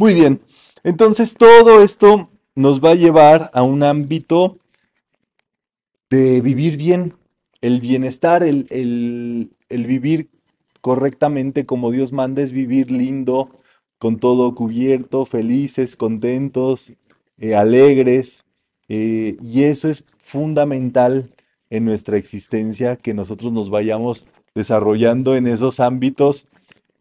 Muy bien, entonces todo esto nos va a llevar a un ámbito de vivir bien, el bienestar, el, vivir correctamente como Dios manda es vivir lindo, con todo cubierto, felices, contentos, eh, alegres. Eh, y eso es fundamental en nuestra existencia, que nosotros nos vayamos desarrollando en esos ámbitos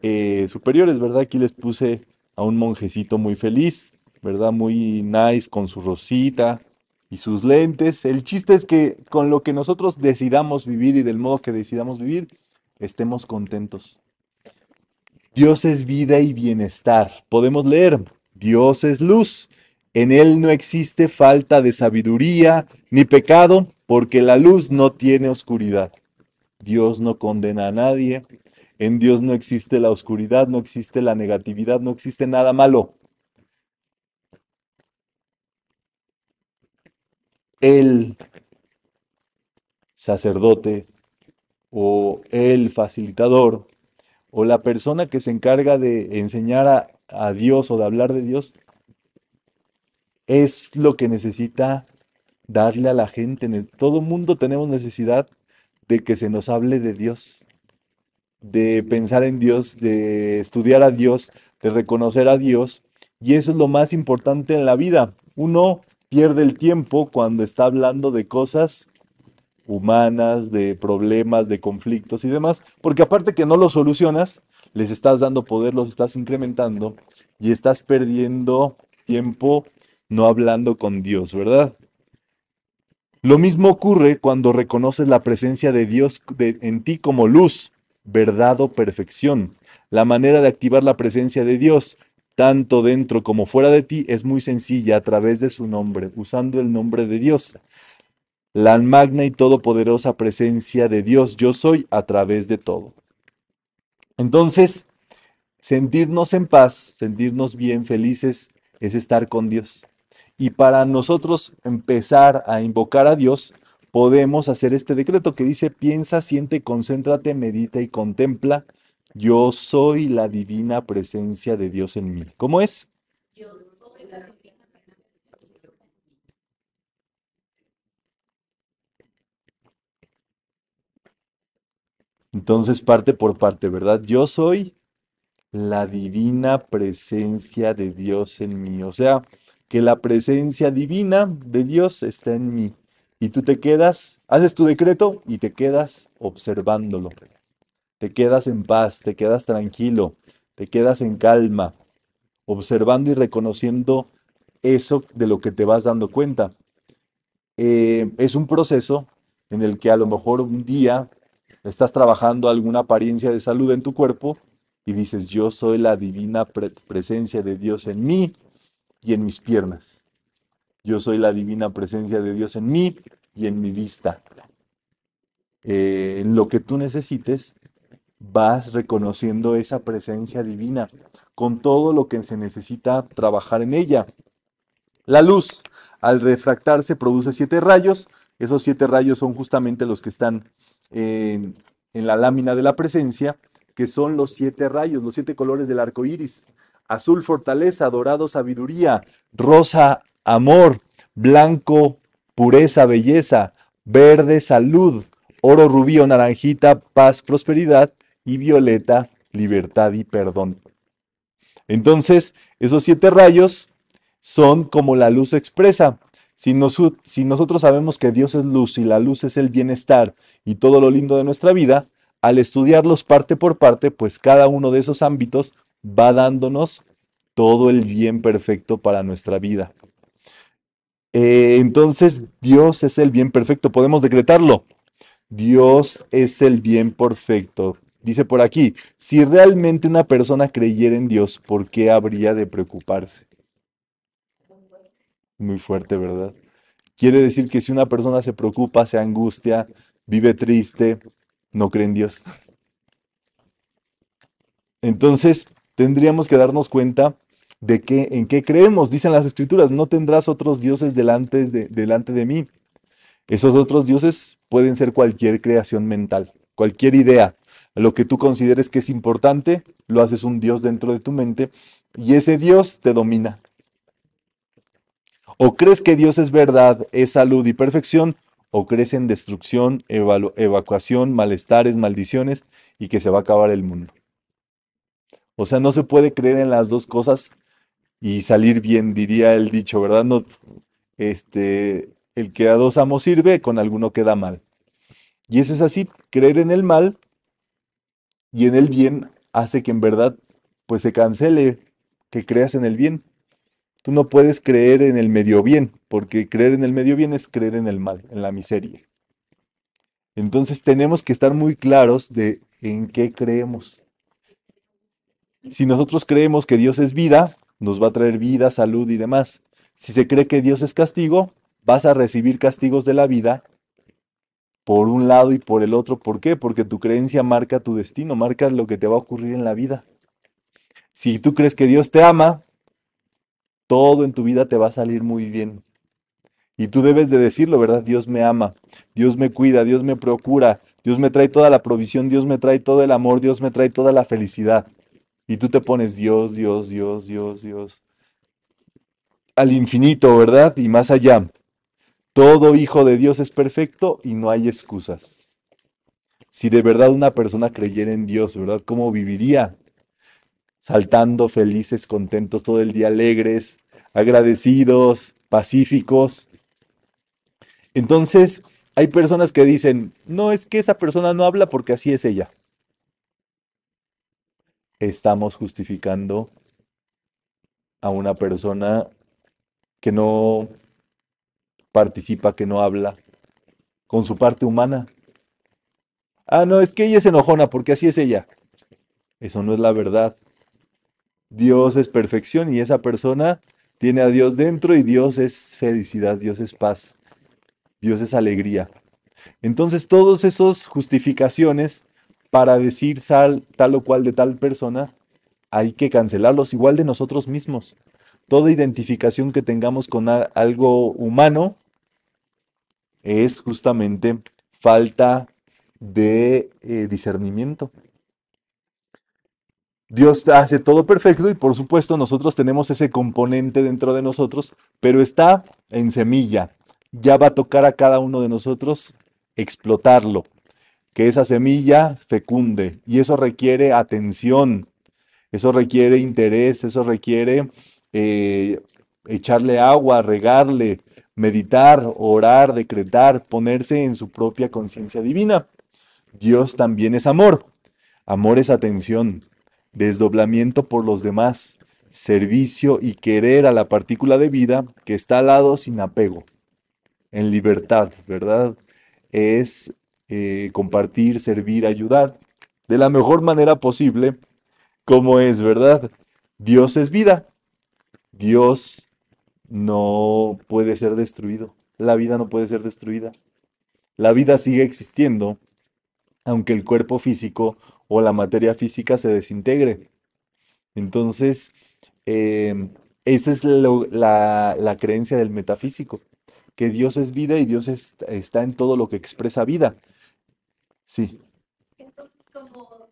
eh, superiores, ¿verdad? Aquí les puse a un monjecito muy feliz, ¿verdad? Muy nice con su rosita y sus lentes. El chiste es que con lo que nosotros decidamos vivir y del modo que decidamos vivir, estemos contentos. Dios es vida y bienestar. Podemos leer, Dios es luz. En Él no existe falta de sabiduría ni pecado, porque la luz no tiene oscuridad. Dios no condena a nadie, en Dios no existe la oscuridad, no existe la negatividad, no existe nada malo. El sacerdote o el facilitador o la persona que se encarga de enseñar a, Dios o de hablar de Dios es lo que necesita darle a la gente. Todo mundo tenemos necesidad de que se nos hable de Dios de pensar en Dios, de estudiar a Dios, de reconocer a Dios. Y eso es lo más importante en la vida. Uno pierde el tiempo cuando está hablando de cosas humanas, de problemas, de conflictos y demás, porque aparte que no los solucionas, les estás dando poder, los estás incrementando y estás perdiendo tiempo no hablando con Dios, ¿verdad? Lo mismo ocurre cuando reconoces la presencia de Dios en ti como luz verdad o perfección. La manera de activar la presencia de Dios, tanto dentro como fuera de ti, es muy sencilla a través de su nombre, usando el nombre de Dios. La magna y todopoderosa presencia de Dios, yo soy a través de todo. Entonces, sentirnos en paz, sentirnos bien, felices, es estar con Dios. Y para nosotros empezar a invocar a Dios, podemos hacer este decreto que dice, piensa, siente, concéntrate, medita y contempla. Yo soy la divina presencia de Dios en mí. ¿Cómo es? Yo soy la divina presencia de Dios en mí. Entonces parte por parte, ¿verdad? Yo soy la divina presencia de Dios en mí. O sea, que la presencia divina de Dios está en mí. Y tú te quedas, haces tu decreto y te quedas observándolo. Te quedas en paz, te quedas tranquilo, te quedas en calma, observando y reconociendo eso de lo que te vas dando cuenta. Eh, es un proceso en el que a lo mejor un día estás trabajando alguna apariencia de salud en tu cuerpo y dices, yo soy la divina presencia de Dios en mí y en mis piernas. Yo soy la divina presencia de Dios en mí y en mi vista. Eh, en lo que tú necesites, vas reconociendo esa presencia divina con todo lo que se necesita trabajar en ella. La luz, al refractarse, produce siete rayos. Esos siete rayos son justamente los que están en, en la lámina de la presencia, que son los siete rayos, los siete colores del arco iris azul fortaleza, dorado sabiduría, rosa amor, blanco, pureza, belleza, verde, salud, oro, rubio, naranjita, paz, prosperidad y violeta, libertad y perdón. Entonces, esos siete rayos son como la luz expresa. si, nosotros sabemos que Dios es luz y la luz es el bienestar y todo lo lindo de nuestra vida, al estudiarlos parte por parte, pues cada uno de esos ámbitos va dándonos todo el bien perfecto para nuestra vida. Eh, entonces, Dios es el bien perfecto, podemos decretarlo. Dios es el bien perfecto. Dice por aquí, si realmente una persona creyera en Dios, ¿por qué habría de preocuparse? Muy fuerte, ¿verdad? Quiere decir que si una persona se preocupa, se angustia, vive triste, no cree en Dios. Entonces, tendríamos que darnos cuenta de qué, en qué creemos. Dicen las escrituras, no tendrás otros dioses delante de, delante de mí. Esos otros dioses pueden ser cualquier creación mental, cualquier idea. Lo que tú consideres que es importante, lo haces un dios dentro de tu mente y ese dios te domina. O crees que Dios es verdad, es salud y perfección, o crees en destrucción, evacuación, malestares, maldiciones y que se va a acabar el mundo. O sea, no se puede creer en las dos cosas y salir bien, diría el dicho, ¿verdad? No, este, el que a dos amos sirve, con alguno queda mal. Y eso es así, creer en el mal y en el bien hace que en verdad pues se cancele que creas en el bien. Tú no puedes creer en el medio bien, porque creer en el medio bien es creer en el mal, en la miseria. Entonces tenemos que estar muy claros de en qué creemos. Si nosotros creemos que Dios es vida, nos va a traer vida, salud y demás. Si se cree que Dios es castigo, vas a recibir castigos de la vida por un lado y por el otro. ¿Por qué? Porque tu creencia marca tu destino, marca lo que te va a ocurrir en la vida. Si tú crees que Dios te ama, todo en tu vida te va a salir muy bien. Y tú debes de decirlo, ¿verdad? Dios me ama, Dios me cuida, Dios me procura, Dios me trae toda la provisión, Dios me trae todo el amor, Dios me trae toda la felicidad. Y tú te pones Dios, Dios, Dios, Dios, Dios. Al infinito, ¿verdad? Y más allá. Todo hijo de Dios es perfecto y no hay excusas. Si de verdad una persona creyera en Dios, ¿verdad? ¿Cómo viviría? Saltando felices, contentos todo el día, alegres, agradecidos, pacíficos. Entonces, hay personas que dicen, no es que esa persona no habla porque así es ella estamos justificando a una persona que no participa, que no habla con su parte humana. Ah, no, es que ella es enojona porque así es ella. Eso no es la verdad. Dios es perfección y esa persona tiene a Dios dentro y Dios es felicidad, Dios es paz, Dios es alegría. Entonces, todas esas justificaciones para decir tal o cual de tal persona, hay que cancelarlos igual de nosotros mismos. Toda identificación que tengamos con algo humano es justamente falta de eh, discernimiento. Dios hace todo perfecto y por supuesto nosotros tenemos ese componente dentro de nosotros, pero está en semilla. Ya va a tocar a cada uno de nosotros explotarlo, que esa semilla fecunde. Y eso requiere atención, eso requiere interés, eso requiere eh, echarle agua, regarle, meditar, orar, decretar, ponerse en su propia conciencia divina. Dios también es amor. Amor es atención, desdoblamiento por los demás, servicio y querer a la partícula de vida que está al lado sin apego, en libertad, ¿verdad? Es eh, compartir, servir, ayudar de la mejor manera posible, como es, ¿verdad? Dios es vida. Dios no puede ser destruido. La vida no puede ser destruida. La vida sigue existiendo, aunque el cuerpo físico o la materia física se desintegre. Entonces, eh, esa es la, creencia del metafísico, que Dios es vida y Dios está en todo lo que expresa vida. Sí. Entonces, como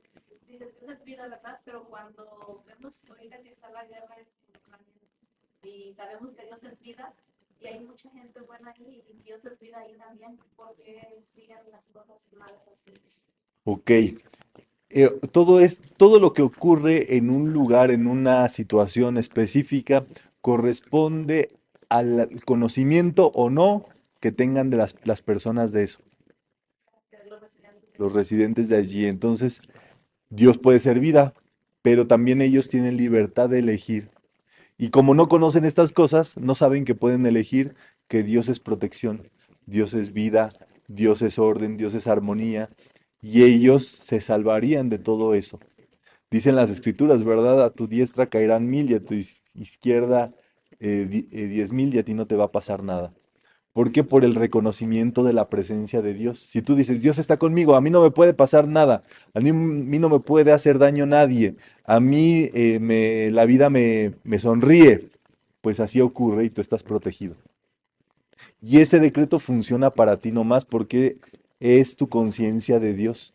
dice Dios es vida, ¿verdad? Pero cuando vemos ahorita que está la guerra en y sabemos que Dios es vida y hay mucha gente buena ahí y Dios es vida ahí también, porque siguen las cosas malas así? Ok. Eh, todo, es, todo lo que ocurre en un lugar, en una situación específica, corresponde al conocimiento o no que tengan de las, las personas de eso los residentes de allí. Entonces, Dios puede ser vida, pero también ellos tienen libertad de elegir. Y como no conocen estas cosas, no saben que pueden elegir que Dios es protección, Dios es vida, Dios es orden, Dios es armonía, y ellos se salvarían de todo eso. Dicen las escrituras, ¿verdad? A tu diestra caerán mil y a tu izquierda eh, eh, diez mil y a ti no te va a pasar nada qué? por el reconocimiento de la presencia de Dios. Si tú dices, Dios está conmigo, a mí no me puede pasar nada, a mí, no me puede hacer daño nadie, a mí eh, la vida me, me sonríe, pues así ocurre y tú estás protegido. Y ese decreto funciona para ti nomás porque es tu conciencia de Dios.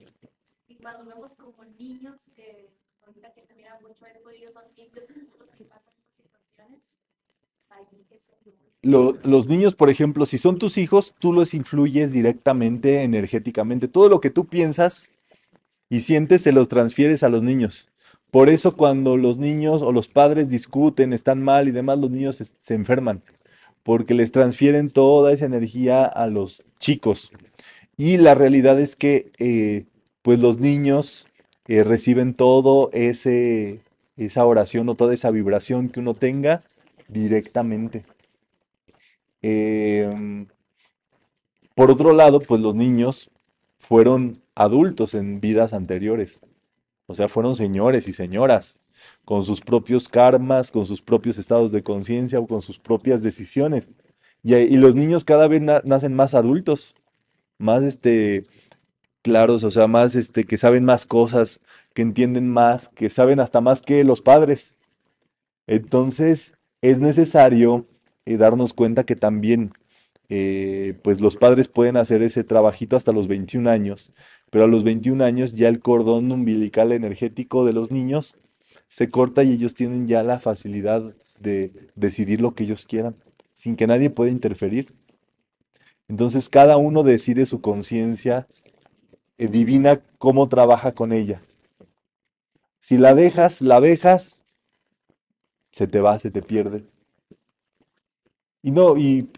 los niños, por ejemplo, si son tus hijos, tú los influyes directamente, energéticamente. Todo lo que tú piensas y sientes se los transfieres a los niños. Por eso cuando los niños o los padres discuten, están mal y demás, los niños se, enferman, porque les transfieren toda esa energía a los chicos. Y la realidad es que, eh, pues los niños eh, reciben todo ese, esa oración o toda esa vibración que uno tenga directamente. Em, por otro lado, pues los niños fueron adultos en vidas anteriores. O sea, fueron señores y señoras, con sus propios karmas, con sus propios estados de conciencia o con sus propias decisiones. Y, los niños cada vez nacen más adultos, más este, claros, o sea, más este, que saben más cosas, que entienden más, que saben hasta más que los padres. Entonces, es necesario y darnos cuenta que también eh, pues los padres pueden hacer ese trabajito hasta los 21 años, pero a los 21 años ya el cordón umbilical energético de los niños se corta y ellos tienen ya la facilidad de decidir lo que ellos quieran, sin que nadie pueda interferir. Entonces cada uno decide su conciencia eh, divina cómo trabaja con ella. Si la dejas, la dejas, se te va, se te pierde. Y no, y,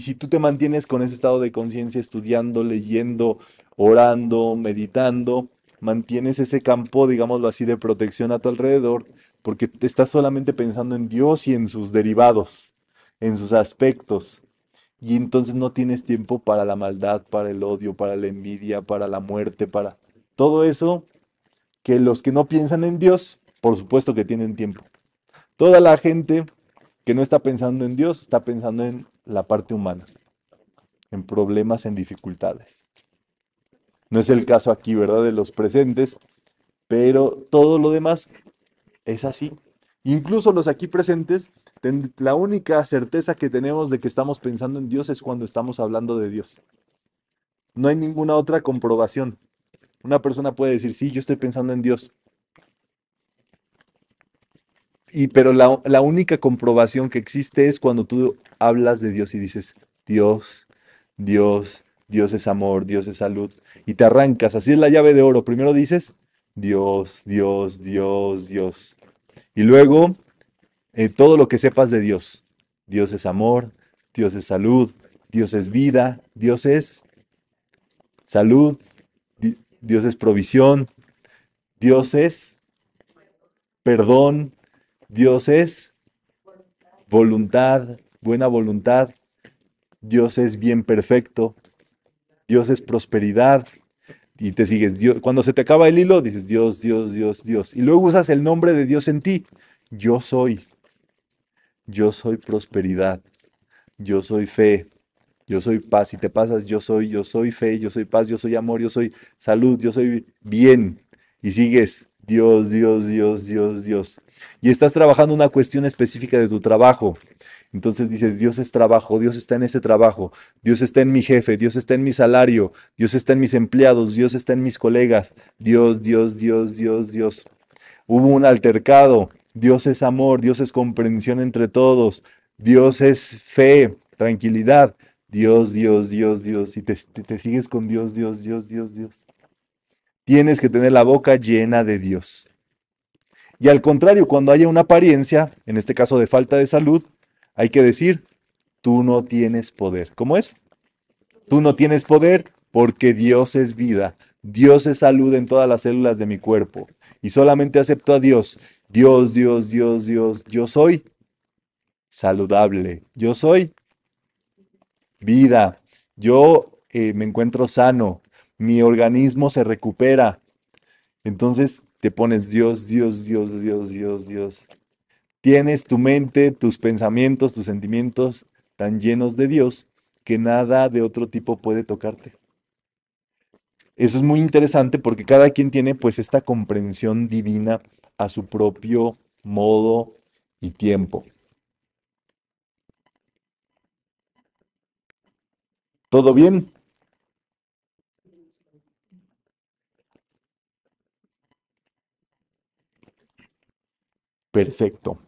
si tú te mantienes con ese estado de conciencia, estudiando, leyendo, orando, meditando, mantienes ese campo, digámoslo así, de protección a tu alrededor, porque te estás solamente pensando en Dios y en sus derivados, en sus aspectos. Y entonces no tienes tiempo para la maldad, para el odio, para la envidia, para la muerte, para todo eso que los que no piensan en Dios, por supuesto que tienen tiempo. Toda la gente no está pensando en Dios, está pensando en la parte humana, en problemas, en dificultades. No es el caso aquí, ¿verdad? De los presentes, pero todo lo demás es así. Incluso los aquí presentes, la única certeza que tenemos de que estamos pensando en Dios es cuando estamos hablando de Dios. No hay ninguna otra comprobación. Una persona puede decir, sí, yo estoy pensando en Dios, y, pero la, única comprobación que existe es cuando tú hablas de Dios y dices, Dios, Dios, Dios es amor, Dios es salud, y te arrancas. Así es la llave de oro. Primero dices, Dios, Dios, Dios, Dios. Y luego, eh, todo lo que sepas de Dios. Dios es amor, Dios es salud, Dios es vida, Dios es salud, Dios es provisión, Dios es perdón, Dios es voluntad, buena voluntad. Dios es bien perfecto. Dios es prosperidad. Y te sigues. cuando se te acaba el hilo, dices Dios, Dios, Dios, Dios. Y luego usas el nombre de Dios en ti. Yo soy. Yo soy prosperidad. Yo soy fe. Yo soy paz. Y te pasas, yo soy, yo soy fe, yo soy paz, yo soy amor, yo soy salud, yo soy bien. Y sigues Dios, Dios, Dios, Dios, Dios. Y estás trabajando una cuestión específica de tu trabajo. Entonces dices, Dios es trabajo, Dios está en ese trabajo, Dios está en mi jefe, Dios está en mi salario, Dios está en mis empleados, Dios está en mis colegas. Dios, Dios, Dios, Dios, Dios. Hubo un altercado. Dios es amor, Dios es comprensión entre todos, Dios es fe, tranquilidad. Dios, Dios, Dios, Dios. Y te, sigues con Dios, Dios, Dios, Dios, Dios tienes que tener la boca llena de Dios. Y al contrario, cuando haya una apariencia, en este caso de falta de salud, hay que decir, tú no tienes poder. ¿Cómo es? Tú no tienes poder porque Dios es vida. Dios es salud en todas las células de mi cuerpo. Y solamente acepto a Dios. Dios, Dios, Dios, Dios. Yo soy saludable. Yo soy vida. Yo eh, me encuentro sano mi organismo se recupera. Entonces te pones Dios, Dios, Dios, Dios, Dios, Dios. Tienes tu mente, tus pensamientos, tus sentimientos tan llenos de Dios que nada de otro tipo puede tocarte. Eso es muy interesante porque cada quien tiene pues esta comprensión divina a su propio modo y tiempo. ¿Todo bien? perfecto.